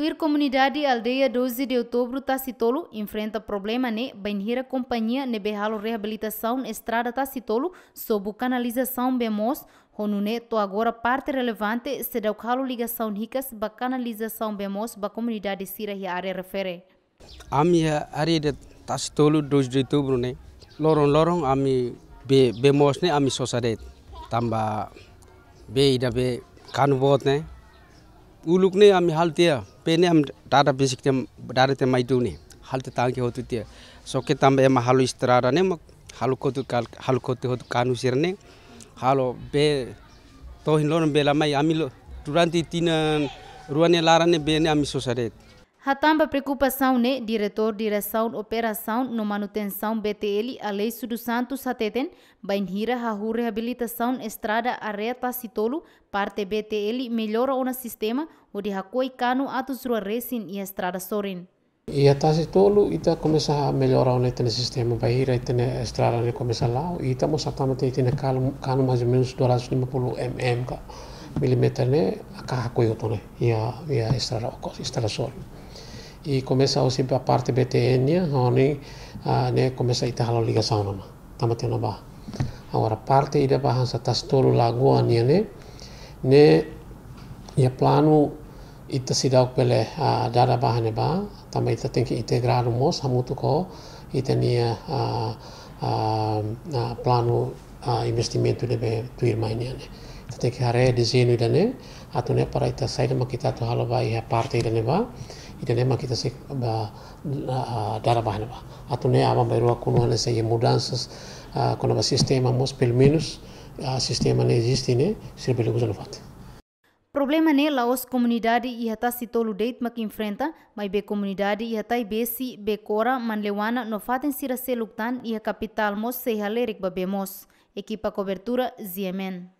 Tuir comunidade aldeia 12 de outubro Tacitolo enfrenta problema ne benhira companhia ne behalo reabilitação estrada Tacitolo sob canalização bemos honune to agora parte relevante se o calo ligação ricas ba canalização bemos ba comunidade sira hi área refere. Ami área de Tacitolo 12 de outubro ne loron loron ami be bemos ne ami sosade tamba be ida be kanubot ne uluk ne am hal tia pe ne am tem bisik tia dari tia mai duni hal tia tangke hotu tia so ke tambe ma halu istirara ne ma halu kotu kal halu kotu hotu kanu sir ne halu be tohin lon be lamai amilo turanti tina ruane larane be ne amiso saret Ratamba preocupação né diretor direção operação no manutenção BTL Alei Sudo Santos Sateten bainhira hahu reabilitação estrada areta Sitolu parte BTL melhora o sistema o de hakoi cano atos rua resin e estrada sorin. E a tasi tolu ita começa a melhorar o tene sistema bainhira e tene estrada ne começa lá e ita moça tama tem tene cano mais ou menos 250 mm ka milimeter ne a carra coiotone e a e a estrada o estrada sorin. i e começa o sempre a parte BTN, onde uh, né, começa a ter a ligação nama, tamate no ba. Agora parte ida bahansa tasto tas tolo lagu Né, ne, ne ia plano ita sidau pela uh, dada barra, né? ba, tama ita tem que integrar o mos nia uh, uh, uh, plano uh, investimento de be tuir mainia Ita tem que hare desenho ida ne, atune para ita saída makita tu halo ba ia parte né? ba. ita tema kita se darabahna ba atune aba berua kuno ne se mudanças quando o sistema mos pelo menos o sistema ne existe ne se pelo que fat Problema ne laos comunidade ihata sitolu date mak enfrenta, mai be comunidade e ihata besi be cora manlewana no faten sira seluktan iha capital mos se halerek babemos. Equipa cobertura Ziemen.